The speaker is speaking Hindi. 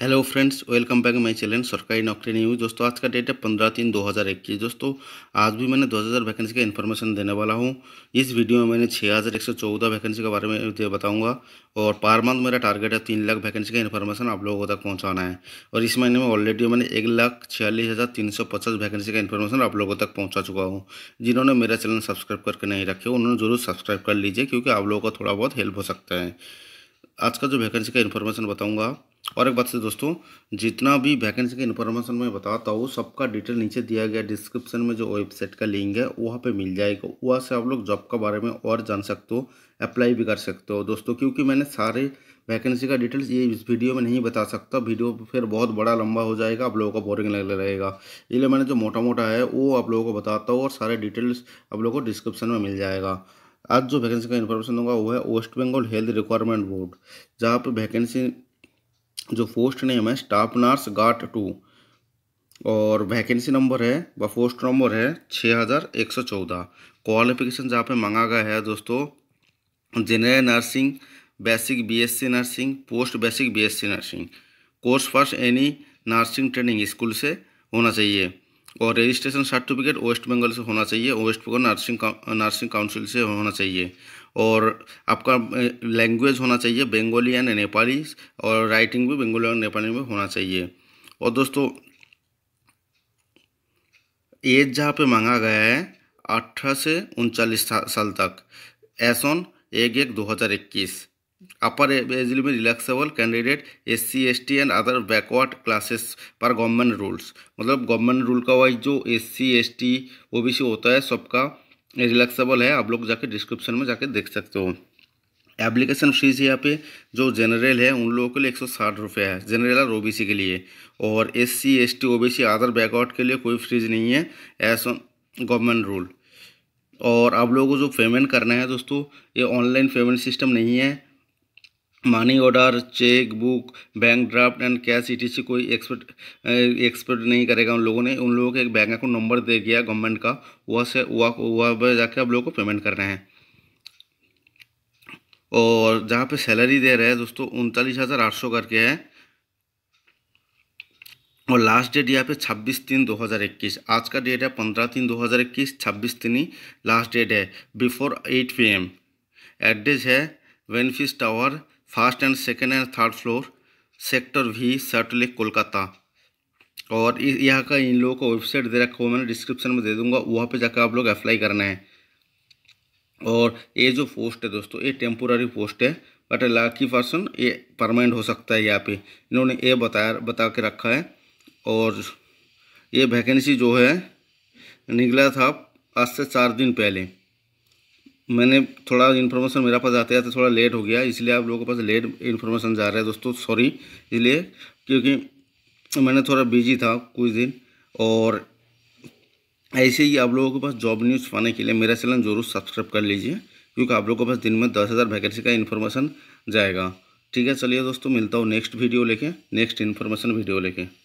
hello friends welcome back my channel सरकारी नौकरी न्यूज दोस्तों आज का डेट है पंद्रह तीन दो हज़ार इक्कीस दोस्तों आज भी मैंने दो हज़ार वैकेंसी का इन्फॉर्मेशन देने वाला हूं इस वीडियो में मैंने छः हज़ार एक सौ चौदह वैकेंसी के बारे में बताऊंगा और पर मंथ मेरा टारगेट है तीन लाख वैकेंसी का इन्फॉर्मेशन आप लोगों तक पहुँचाना है और इस महीने में ऑलरेडी मैंने एक लाख छियालीस हज़ार तीन सौ पचास वैकेंसी का इन्फॉर्मेशन आप लोगों तक पहुँचा चुका हूँ जिन्होंने मेरा चैनल सब्सक्राइब करके नहीं रखे उन्होंने जरूर सब्सक्राइब कर लीजिए क्योंकि आप लोगों का थोड़ा बहुत हेल्प हो सकता है आज का जो वैकेंसी का इन्फॉर्मेशन बताऊँगा और एक बात से दोस्तों जितना भी वैकेंसी की इन्फॉर्मेशन मैं बताता हूँ सबका डिटेल नीचे दिया गया डिस्क्रिप्शन में जो वेबसाइट का लिंक है वहाँ पे मिल जाएगा वहाँ से आप लोग जॉब के बारे में और जान सकते हो अप्लाई भी कर सकते हो दोस्तों क्योंकि मैंने सारे वैकेंसी का डिटेल्स ये इस वीडियो में नहीं बता सकता वीडियो फिर बहुत बड़ा लंबा हो जाएगा आप लोगों का बोरिंग लगने रहेगा इसलिए मैंने जो मोटा मोटा है वो आप लोगों को बताता हूँ और सारे डिटेल्स आप लोगों को डिस्क्रिप्शन में मिल जाएगा आज जो वैकेंसी का इन्फॉर्मेशन होगा वो है West Bengal health recruitment board जहाँ पर वैकेंसी जो पोस्ट नेम है स्टाफ नर्स गार्ड टू और वैकेंसी नंबर है व पोस्ट नंबर है छः हज़ार एक सौ चौदह क्वालिफिकेशन जहाँ पे मंगा गया है दोस्तों general nursing basic BSc nursing post basic BSc nursing course first any nursing training school से होना चाहिए और रजिस्ट्रेशन सर्टिफिकेट वेस्ट बंगाल से होना चाहिए West Bengal nursing nursing council से होना चाहिए और आपका लैंग्वेज होना चाहिए बंगाली एंड नेपाली और राइटिंग भी बंगाली और नेपाली में होना चाहिए और दोस्तों एज जहाँ पे मांगा गया है अठारह से उनचालीस साल तक एस ऑन एक एक दो हज़ार इक्कीस upper asylum relaxable candidate S C S T and other backward classes पर गवर्नमेंट रूल्स मतलब गवर्नमेंट रूल का वाइज जो S C S T O B C होता है सबका रिलैक्सेबल है आप लोग जाके डिस्क्रिप्शन में जाके देख सकते हो एप्लीकेशन फ़ीस यहाँ पे जो जनरल है उन लोगों के लिए एक सौ साठ रुपये है जनरल और सी के लिए और S C S T O B C other backward के लिए कोई फ्रीज नहीं है एज गवर्नमेंट रूल और आप लोगों को जो पेमेंट करना है दोस्तों ये ऑनलाइन पेमेंट सिस्टम नहीं है money order cheque book bank draft and cash ETC कोई एक्सपेक्ट एक्सपेक्ट नहीं करेगा उन लोगों ने उन लोगों के एक बैंक अकाउंट नंबर दे दिया गवर्नमेंट का वह से वह वह पर जाके आप लोगों को पेमेंट कर रहे हैं और जहाँ पे सैलरी दे रहे हैं दोस्तों उनतालीस हज़ार आठ सौ करके है और लास्ट डेट यहाँ पे छब्बीस तीन दो हज़ार इक्कीस आज का डेट है पंद्रह तीन दो हज़ार इक्कीस छब्बीस तीन ही लास्ट डेट है before eight P M address है वेनफिस tower first and second and third floor sector V lake Kolkata और यहाँ का इन लोगों का वेबसाइट दे रखा हो मैंने डिस्क्रिप्शन में दे दूंगा वहाँ पे जाकर आप लोग अप्लाई करना है और ये जो पोस्ट है दोस्तों ये टेम्पोरारी पोस्ट है बट लाकी पर्सन ये परमानेंट हो सकता है यहाँ पे इन्होंने ये बताया बता के रखा है और ये वैकेंसी जो है निकला था आज से चार दिन पहले मैंने थोड़ा इन्फॉर्मेशन मेरा पास आते आते थोड़ा लेट हो गया इसलिए आप लोगों के पास लेट इन्फॉर्मेशन जा रहा है दोस्तों सॉरी इसलिए क्योंकि मैंने थोड़ा बिजी था कुछ दिन और ऐसे ही आप लोगों के पास जॉब न्यूज़ पाने के लिए मेरा चैनल जरूर सब्सक्राइब कर लीजिए क्योंकि आप लोगों के पास दिन में दस हज़ार वैकेंसी का इन्फॉर्मेशन जाएगा ठीक है चलिए दोस्तों मिलता हूँ नेक्स्ट वीडियो लेके नेक्स्ट इन्फॉर्मेशन वीडियो लेके